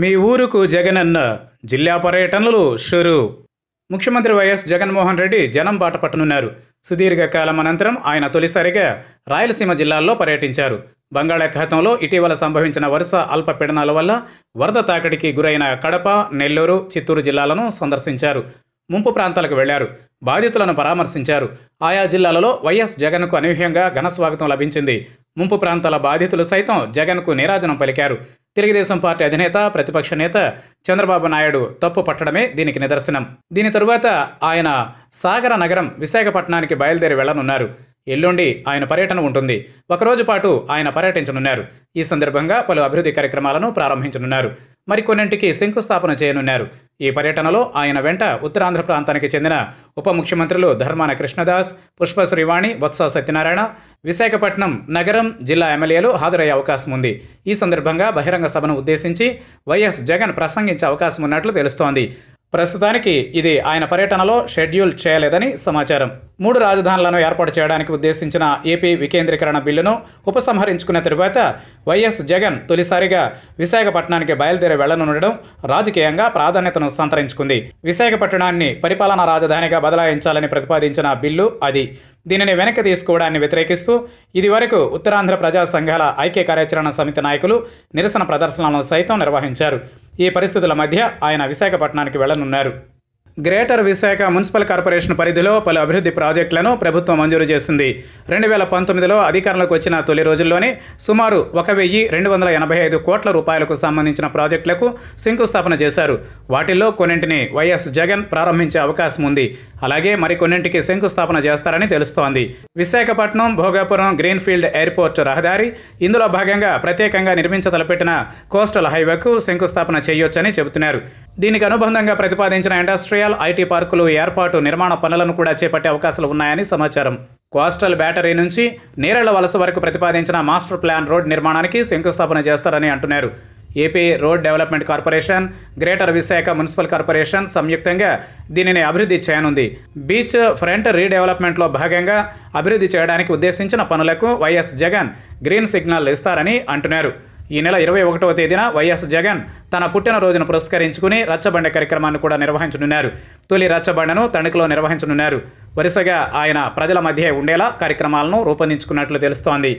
మీ ఊరుకు జగనన్న జిల్లా పర్యటనలు షురు ముఖ్యమంత్రి వైఎస్ జగన్మోహన్ రెడ్డి జనం బాట పట్టనున్నారు సుదీర్ఘకాలం అనంతరం ఆయన తొలిసారిగా రాయలసీమ జిల్లాల్లో పర్యటించారు బంగాళాఖాతంలో ఇటీవల సంభవించిన వరుస అల్పపీడనాల వల్ల వరద తాకిడికి గురైన కడప నెల్లూరు చిత్తూరు జిల్లాలను సందర్శించారు ముంపు ప్రాంతాలకు వెళ్లారు బాధితులను పరామర్శించారు ఆయా జిల్లాలలో వైఎస్ జగన్కు అనూహ్యంగా ఘనస్వాగతం లభించింది ముంపు ప్రాంతాల బాధితులు సైతం జగన్కు నీరాజనం పలికారు తెలుగుదేశం పార్టీ అధినేత ప్రతిపక్ష నేత చంద్రబాబు నాయుడు తప్పు పట్టడమే దీనికి నిదర్శనం దీని తరువాత ఆయన సాగర నగరం విశాఖపట్నానికి బయలుదేరి వెళ్లనున్నారు ఎల్లుండి ఆయన పర్యటన ఉంటుంది ఒకరోజు పాటు ఆయన పర్యటించనున్నారు ఈ సందర్భంగా పలు అభివృద్ధి కార్యక్రమాలను ప్రారంభించనున్నారు మరికొన్నింటికి శంకుస్థాపన చేయనున్నారు ఈ పర్యటనలో ఆయన వెంట ఉత్తరాంధ్ర ప్రాంతానికి చెందిన ఉప ముఖ్యమంత్రులు ధర్మాన కృష్ణదాస్ పుష్ప శ్రీవాణి వత్స సత్యనారాయణ విశాఖపట్నం నగరం జిల్లా ఎమ్మెల్యేలు హాజరయ్యే అవకాశం ఉంది ఈ సందర్భంగా బహిరంగ సభను ఉద్దేశించి వైఎస్ జగన్ ప్రసంగించే అవకాశం ఉన్నట్లు తెలుస్తోంది ప్రస్తుతానికి ఇది ఆయన పర్యటనలో షెడ్యూల్ చేయలేదని సమాచారం మూడు రాజధానులను ఏర్పాటు చేయడానికి ఉద్దేశించిన ఏపీ వికేంద్రీకరణ బిల్లును ఉపసంహరించుకున్న తరువాత వైఎస్ జగన్ తొలిసారిగా విశాఖపట్నానికి బయలుదేరి వెళ్లనుండడం రాజకీయంగా ప్రాధాన్యతను సంతరించుకుంది విశాఖపట్నాన్ని పరిపాలనా రాజధానిగా బదలాయించాలని ప్రతిపాదించిన బిల్లు అది దీనిని వెనక్కి తీసుకోవడాన్ని వ్యతిరేకిస్తూ ఇదివరకు ఉత్తరాంధ్ర ప్రజా సంఘాల ఐక్య కార్యాచరణ సమితి నాయకులు నిరసన ప్రదర్శనలను సైతం నిర్వహించారు ఈ పరిస్థితుల మధ్య ఆయన విశాఖపట్నానికి వెళ్లనున్నారు గ్రేటర్ విశాఖ మున్సిపల్ కార్పొరేషన్ పరిధిలో పలు అభివృద్ధి ప్రాజెక్టులను ప్రభుత్వం మంజూరు చేసింది రెండు వేల పంతొమ్మిదిలో అధికారంలోకి వచ్చిన తొలి రోజుల్లోనే సుమారు ఒక వెయ్యి రెండు వందల ఎనభై ఐదు కోట్ల రూపాయలకు సంబంధించిన ప్రాజెక్టులకు శంకుస్థాపన చేశారు వాటిల్లో కొన్నింటిని వైఎస్ జగన్ ప్రారంభించే అవకాశం ఉంది అలాగే మరికొన్నింటికి శంకుస్థాపన చేస్తారని తెలుస్తోంది విశాఖపట్నం భోగాపురం గ్రీన్ఫీల్డ్ ఎయిర్పోర్ట్ రహదారి ఇందులో భాగంగా ప్రత్యేకంగా నిర్మించతలపెట్టిన కోస్టల్ హైవేకు శంకుస్థాపన చేయొచ్చని చెబుతున్నారు దీనికి అనుబంధంగా ప్రతిపాదించిన ఇండస్ట్రియల్ ఐటీ పార్కులు ఏర్పాటు నిర్మాణ పనులను కూడా చేపట్టే అవకాశాలు ఉన్నాయని సమాచారం కోస్టల్ బ్యాటరీ నుంచి నేరళ్ల వలస వరకు ప్రతిపాదించిన మాస్టర్ ప్లాన్ రోడ్ నిర్మాణానికి శంకుస్థాపన చేస్తారని అంటున్నారు AP road development corporation greater Visakha municipal corporation సంయుక్తంగా దీనిని అభివృద్ధి చేయనుంది బీచ్ ఫ్రంట్ రీడెవలప్మెంట్లో భాగంగా అభివృద్ధి చేయడానికి ఉద్దేశించిన పనులకు వైఎస్ జగన్ గ్రీన్ సిగ్నల్ ఇస్తారని అంటున్నారు ఈ నెల ఇరవై ఒకటవ తేదీన వైఎస్ జగన్ తన పుట్టినరోజును పురస్కరించుకుని రచ్చబండ కార్యక్రమాన్ని కూడా నిర్వహించనున్నారు తొలి రచ్చబండను తణుకులో నిర్వహించనున్నారు వరుసగా ఆయన ప్రజల మధ్య ఉండేలా కార్యక్రమాలను రూపొందించుకున్నట్లు తెలుస్తోంది